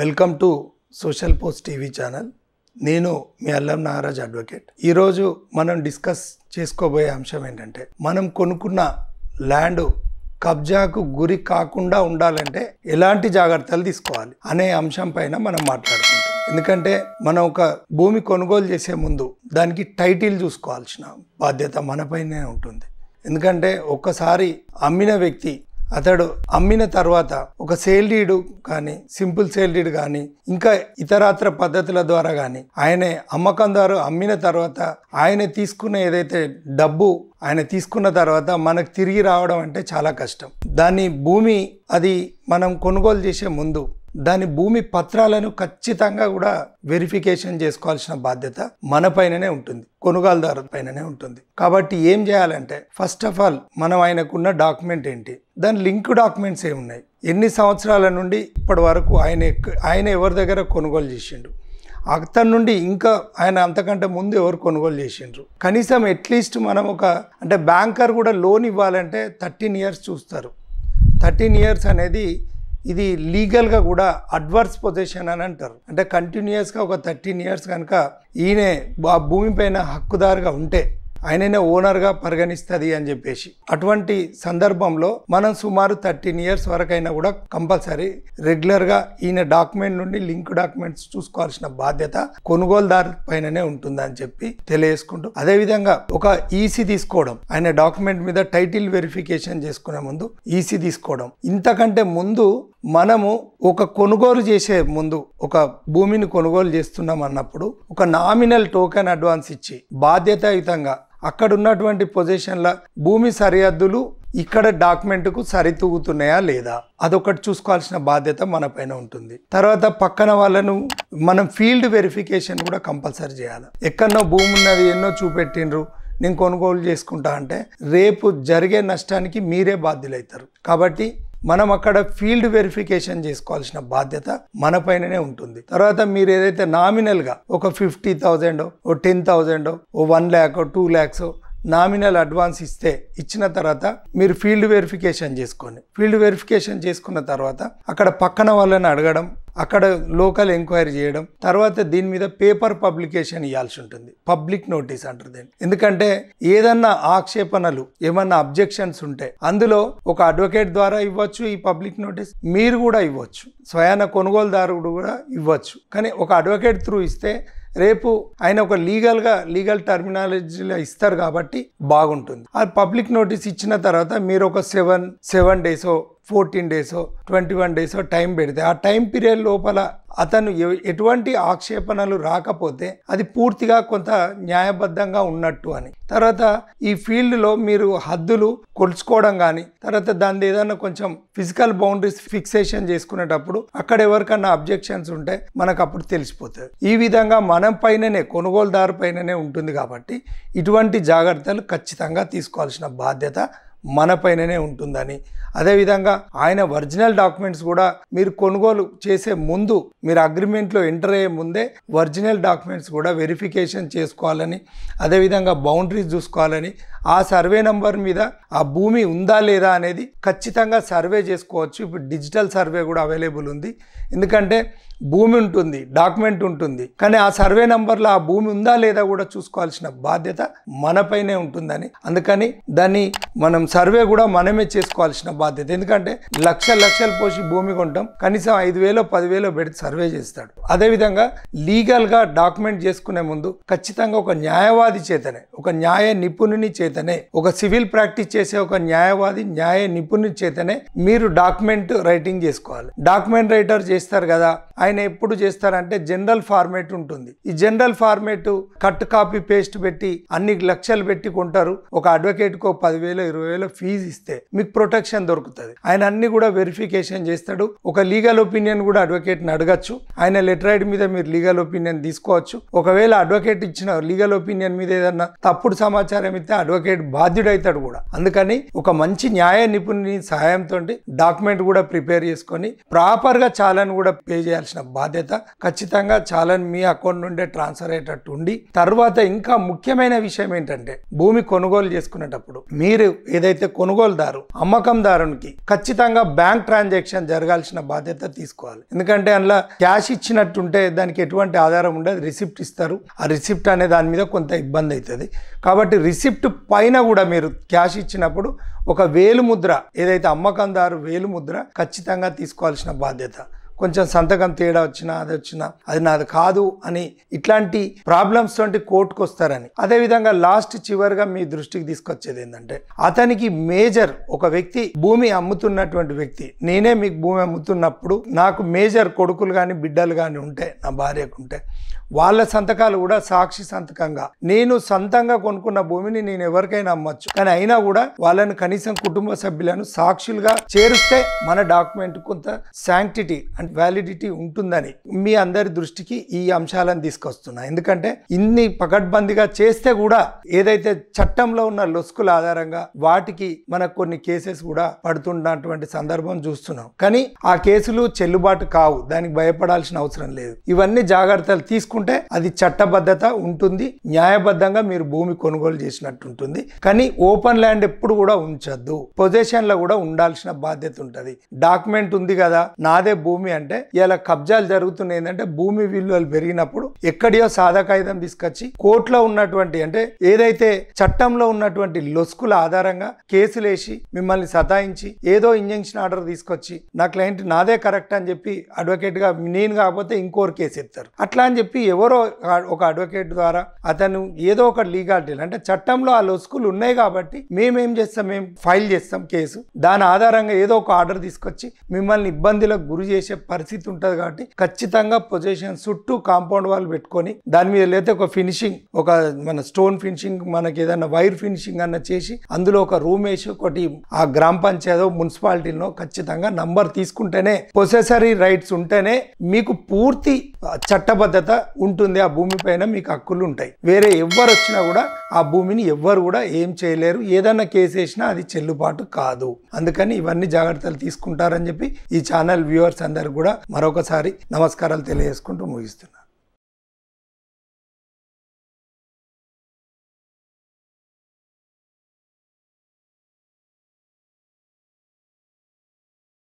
welcome to social post TV channel నేను మీ అల్లం నాగరాజ్ అడ్వకేట్ ఈరోజు మనం డిస్కస్ చేసుకోబోయే అంశం ఏంటంటే మనం కొనుక్కున్న ల్యాండ్ కబ్జాకు గురి కాకుండా ఉండాలంటే ఎలాంటి జాగ్రత్తలు తీసుకోవాలి అనే అంశం పైన మనం మాట్లాడుకుంటాం ఎందుకంటే మనం ఒక భూమి కొనుగోలు చేసే ముందు దానికి టైటిల్ చూసుకోవాల్సిన బాధ్యత మనపైనే ఉంటుంది ఎందుకంటే ఒక్కసారి అమ్మిన వ్యక్తి అతడు అమ్మిన తర్వాత ఒక సేల్ డీడ్ కానీ సింపుల్ సేల్ డీడ్ కానీ ఇంకా ఇతరాత్ర పద్ధతుల ద్వారా కానీ ఆయనే అమ్మకందారు అమ్మిన తర్వాత ఆయన తీసుకున్న ఏదైతే డబ్బు ఆయన తీసుకున్న తర్వాత మనకు తిరిగి రావడం అంటే చాలా కష్టం దాని భూమి అది మనం కొనుగోలు చేసే ముందు దాని భూమి పత్రాలను ఖచ్చితంగా కూడా వెరిఫికేషన్ చేసుకోవాల్సిన బాధ్యత మన పైననే ఉంటుంది కొనుగోలుదారు పైననే ఉంటుంది కాబట్టి ఏం చేయాలంటే ఫస్ట్ ఆఫ్ ఆల్ మనం ఆయనకున్న డాక్యుమెంట్ ఏంటి దాని లింక్ డాక్యుమెంట్స్ ఏమున్నాయి ఎన్ని సంవత్సరాల నుండి ఇప్పటి వరకు ఆయన ఆయన ఎవరి దగ్గర కొనుగోలు చేసిండు అతని నుండి ఇంకా ఆయన అంతకంటే ముందు ఎవరు కొనుగోలు చేసిండ్రు కనీసం అట్లీస్ట్ మనం ఒక అంటే బ్యాంకర్ కూడా లోన్ ఇవ్వాలంటే థర్టీన్ ఇయర్స్ చూస్తారు థర్టీన్ ఇయర్స్ అనేది ఇది లీగల్గా కూడా అడ్వర్స్ పొజిషన్ అని అంటారు అంటే కంటిన్యూస్గా ఒక థర్టీన్ ఇయర్స్ కనుక ఈయనే ఆ భూమిపైన హక్కుదారుగా ఉంటే ఆయననే ఓనర్గా పరిగణిస్తుంది అని చెప్పేసి అటువంటి సందర్భంలో మనం సుమారు థర్టీన్ ఇయర్స్ వరకైనా కూడా కంపల్సరీ రెగ్యులర్గా ఈయన డాక్యుమెంట్ నుండి లింక్ డాక్యుమెంట్స్ చూసుకోవాల్సిన బాధ్యత కొనుగోలుదారు పైననే ఉంటుందని చెప్పి తెలియజేసుకుంటూ అదేవిధంగా ఒక ఈసీ e తీసుకోవడం ఆయన డాక్యుమెంట్ మీద టైటిల్ వెరిఫికేషన్ చేసుకునే ముందు ఈసీ e తీసుకోవడం ఇంతకంటే ముందు మనము ఒక కొనుగోలు చేసే ముందు ఒక భూమిని కొనుగోలు చేస్తున్నాం అన్నప్పుడు ఒక నామినల్ టోకెన్ అడ్వాన్స్ ఇచ్చి బాధ్యతాయుతంగా అక్కడున్నటువంటి పొజిషన్ల భూమి సరిహద్దులు ఇక్కడ డాక్యుమెంట్కు సరితూగుతున్నాయా లేదా అదొకటి చూసుకోవాల్సిన బాధ్యత మన పైన ఉంటుంది తర్వాత పక్కన వాళ్ళను మనం ఫీల్డ్ వెరిఫికేషన్ కూడా కంపల్సరీ చేయాలి ఎక్కడో భూమి ఉన్నది ఎన్నో చూపెట్టిండ్రు నేను కొనుగోలు చేసుకుంటా అంటే రేపు జరిగే నష్టానికి మీరే బాధ్యులవుతారు కాబట్టి మనం అక్కడ ఫీల్డ్ వెరిఫికేషన్ చేసుకోవాల్సిన బాధ్యత మన పైననే ఉంటుంది తర్వాత మీరు ఏదైతే నామినల్గా ఒక ఫిఫ్టీ థౌజండ్ ఓ టెన్ థౌజండ్ ఓ one lakh two lakhs nominal advance ఇస్తే ఇచ్చిన తర్వాత మీరు ఫీల్డ్ వెరిఫికేషన్ చేసుకోండి ఫీల్డ్ వెరిఫికేషన్ చేసుకున్న తర్వాత అక్కడ పక్కన వాళ్ళని అడగడం అక్కడ లోకల్ ఎంక్వైరీ చేయడం తర్వాత దీని మీద పేపర్ పబ్లికేషన్ ఇవ్వాల్సి ఉంటుంది పబ్లిక్ నోటీస్ అంటారు దీన్ని ఎందుకంటే ఏదన్నా ఆక్షేపణలు ఏమన్నా అబ్జెక్షన్స్ ఉంటే అందులో ఒక అడ్వకేట్ ద్వారా ఇవ్వచ్చు ఈ పబ్లిక్ నోటీస్ మీరు కూడా ఇవ్వచ్చు స్వయాన కొనుగోలుదారుడు కూడా ఇవ్వచ్చు కానీ ఒక అడ్వకేట్ త్రూ ఇస్తే రేపు ఆయన ఒక లీగల్గా లీగల్ టర్మినాలజీలో ఇస్తారు కాబట్టి బాగుంటుంది ఆ పబ్లిక్ నోటీస్ ఇచ్చిన తర్వాత మీరు ఒక సెవెన్ సెవెన్ డేస్ ఫోర్టీన్ డేసో ట్వంటీ వన్ డేసో టైం పెడితే ఆ టైం పీరియడ్ లోపల అతను ఎటువంటి ఆక్షేపణలు రాకపోతే అది పూర్తిగా కొంత న్యాయబద్ధంగా ఉన్నట్టు అని తర్వాత ఈ ఫీల్డ్లో మీరు హద్దులు కొలుచుకోవడం కానీ తర్వాత దాని ఏదైనా కొంచెం ఫిజికల్ బౌండరీస్ ఫిక్సేషన్ చేసుకునేటప్పుడు అక్కడ ఎవరికన్నా అబ్జెక్షన్స్ ఉంటే మనకు అప్పుడు తెలిసిపోతుంది ఈ విధంగా మనం పైననే కొనుగోలుదారు పైననే ఉంటుంది కాబట్టి ఇటువంటి జాగ్రత్తలు ఖచ్చితంగా తీసుకోవాల్సిన బాధ్యత మనపైననే ఉంటుందని అదేవిధంగా ఆయన ఒరిజినల్ డాక్యుమెంట్స్ కూడా మీరు కొనుగోలు చేసే ముందు మీరు అగ్రిమెంట్లో ఎంటర్ అయ్యే ముందే ఒరిజినల్ డాక్యుమెంట్స్ కూడా వెరిఫికేషన్ చేసుకోవాలని అదేవిధంగా బౌండరీస్ చూసుకోవాలని ఆ సర్వే నంబర్ మీద ఆ భూమి ఉందా లేదా అనేది ఖచ్చితంగా సర్వే చేసుకోవచ్చు ఇప్పుడు డిజిటల్ సర్వే కూడా అవైలబుల్ ఉంది ఎందుకంటే భూమి ఉంటుంది డాక్యుమెంట్ ఉంటుంది కానీ ఆ సర్వే నంబర్లో ఆ భూమి ఉందా లేదా కూడా చూసుకోవాల్సిన బాధ్యత మనపైనే ఉంటుందని అందుకని దాన్ని మనం సర్వే కూడా మనమే చేసుకోవాల్సిన బాధ్యత ఎందుకంటే లక్ష లక్షలు పోసి భూమి కొంటాం కనీసం ఐదు వేలో పదివేలో పెడితే సర్వే చేస్తాడు అదేవిధంగా లీగల్గా డాక్యుమెంట్ చేసుకునే ముందు ఖచ్చితంగా ఒక న్యాయవాది చేతనే ఒక న్యాయ నిపుణుని చేతనే ఒక సివిల్ ప్రాక్టీస్ చేసే ఒక న్యాయవాది న్యాయ నిపుణుని చేతనే మీరు డాక్యుమెంట్ రైటింగ్ చేసుకోవాలి డాక్యుమెంట్ రైటర్ చేస్తారు కదా ఆయన ఎప్పుడు చేస్తారంటే జనరల్ ఫార్మేట్ ఉంటుంది ఈ general format cut copy paste పెట్టి అన్ని లక్షలు పెట్టి కొంటారు ఒక అడ్వకేట్కు పదివేలు ఇరవై వేలు కూడా ఫీజు ఇస్తే మీకు ప్రొటెక్షన్ దొరుకుతుంది ఆయన అన్ని కూడా వెరిఫికేషన్ చేస్తాడు ఒక లీగల్ ఒపీనియన్ కూడా అడ్వకేట్ని అడగచ్చు ఆయన లెటర్ లెటరైడ్ మీద మీరు లీగల్ ఒపీనియన్ తీసుకోవచ్చు ఒకవేళ అడ్వకేట్ ఇచ్చిన లీగల్ ఒపీనియన్ మీద ఏదన్నా తప్పుడు సమాచారం ఇస్తే అడ్వకేట్ బాధ్యుడైతాడు కూడా అందుకని ఒక మంచి న్యాయ నిపుణుని సహాయంతో డాక్యుమెంట్ కూడా ప్రిపేర్ చేసుకొని ప్రాపర్గా చాలని కూడా పే చేయాల్సిన బాధ్యత ఖచ్చితంగా చాలన్ మీ అకౌంట్ నుండే ట్రాన్స్ఫర్ అయ్యేటట్టు ఉండి తర్వాత ఇంకా ముఖ్యమైన విషయం ఏంటంటే భూమి కొనుగోలు చేసుకునేటప్పుడు మీరు ఏదైనా ఏదైతే కొనుగోలుదారు అమ్మకందారునికి ఖచ్చితంగా బ్యాంక్ ట్రాన్సాక్షన్ జరగాల్సిన బాధ్యత తీసుకోవాలి ఎందుకంటే అందులో క్యాష్ ఇచ్చినట్టుంటే దానికి ఎటువంటి ఆధారం ఉండదు రిసిప్ట్ ఇస్తారు ఆ రిసిప్ట్ అనే దాని మీద కొంత ఇబ్బంది అవుతుంది కాబట్టి రిసిప్ట్ పైన కూడా మీరు క్యాష్ ఇచ్చినప్పుడు ఒక వేలు ముద్ర ఏదైతే అమ్మకందారు వేలు ముద్ర ఖచ్చితంగా తీసుకోవాల్సిన బాధ్యత కొంచెం సంతకం తేడా వచ్చినా అది వచ్చినా అది నాది కాదు అని ఇట్లాంటి ప్రాబ్లమ్స్ తోటి కోర్టుకు వస్తారని అదేవిధంగా లాస్ట్ చివరిగా మీ దృష్టికి తీసుకొచ్చేది ఏంటంటే అతనికి మేజర్ ఒక వ్యక్తి భూమి అమ్ముతున్నటువంటి వ్యక్తి నేనే మీకు భూమి అమ్ముతున్నప్పుడు నాకు మేజర్ కొడుకులు కానీ బిడ్డలు కానీ ఉంటే నా భార్యకు ఉంటే వాళ్ళ సంతకాలు కూడా సాక్షి సంతకంగా నేను సొంతంగా కొనుక్కున్న భూమిని నేను ఎవరికైనా అమ్మచ్చు కానీ అయినా కూడా వాళ్ళని కనీసం కుటుంబ సభ్యులను సాక్షులుగా చేరిస్తే మన డాక్యుమెంట్ కొంత శాంక్టిటీ అండ్ వ్యాలిడిటీ ఉంటుందని మీ అందరి దృష్టికి ఈ అంశాలను తీసుకొస్తున్నా ఎందుకంటే ఇన్ని పకడ్బందీగా చేస్తే కూడా ఏదైతే చట్టంలో ఉన్న లొసుకుల ఆధారంగా వాటికి మనకు కొన్ని కేసెస్ కూడా పడుతున్నటువంటి సందర్భం చూస్తున్నాం కానీ ఆ కేసులు చెల్లుబాటు కావు దానికి భయపడాల్సిన అవసరం లేదు ఇవన్నీ జాగ్రత్తలు తీసుకు తీసుకుంటే అది చట్టబద్ధత ఉంటుంది న్యాయబద్ధంగా మీరు భూమి కొనుగోలు చేసినట్టు ఉంటుంది కానీ ఓపెన్ ల్యాండ్ ఎప్పుడు కూడా ఉంచద్దు పొజిషన్ లో కూడా ఉండాల్సిన బాధ్యత ఉంటుంది డాక్యుమెంట్ ఉంది కదా నాదే భూమి అంటే ఇలా కబ్జాలు జరుగుతున్నాయి ఏంటంటే భూమి విలువలు పెరిగినప్పుడు ఎక్కడియో సాధకాయుధం తీసుకొచ్చి కోర్టులో ఉన్నటువంటి అంటే ఏదైతే చట్టంలో ఉన్నటువంటి లొసుకుల ఆధారంగా కేసులేసి మిమ్మల్ని సతాయించి ఏదో ఇంజంక్షన్ ఆర్డర్ తీసుకొచ్చి నా క్లయింట్ నాదే కరెక్ట్ అని చెప్పి అడ్వకేట్ గా నేను కాకపోతే ఇంకోరు కేసు ఎత్తారు అట్లా అని చెప్పి ఎవరో ఒక అడ్వకేట్ ద్వారా అతను ఏదో ఒక లీగాలిటీ అంటే చట్టంలో ఆ లొసుకులు ఉన్నాయి కాబట్టి మేమేం చేస్తాం మేము ఫైల్ చేస్తాం కేసు దాని ఆధారంగా ఏదో ఒక ఆర్డర్ తీసుకొచ్చి మిమ్మల్ని ఇబ్బందులకు గురి చేసే పరిస్థితి ఉంటుంది కాబట్టి ఖచ్చితంగా పొజిషన్ చుట్టూ కాంపౌండ్ వాళ్ళు పెట్టుకొని దాని మీద లేదా ఒక ఫినిషింగ్ ఒక మన స్టోన్ ఫినిషింగ్ మనకి ఏదైనా వైర్ ఫినిషింగ్ అన్న చేసి అందులో ఒక రూమ్ వేసి ఒకటి ఆ గ్రామ పంచాయతీ మున్సిపాలిటీలో ఖచ్చితంగా నంబర్ తీసుకుంటేనే పొసెసరీ రైట్స్ ఉంటేనే మీకు పూర్తి చట్టబద్ధత ఉంటుంది ఆ భూమిపైన మీకు హక్కులు ఉంటాయి వేరే ఎవ్వరు వచ్చినా కూడా ఆ భూమిని ఎవ్వరు కూడా ఏం చేయలేరు ఏదన్నా కేసు వేసినా అది చెల్లుబాటు కాదు అందుకని ఇవన్నీ జాగ్రత్తలు తీసుకుంటారని చెప్పి ఈ ఛానల్ వ్యూవర్స్ అందరు కూడా మరొకసారి నమస్కారాలు తెలియజేసుకుంటూ ముగిస్తున్నాను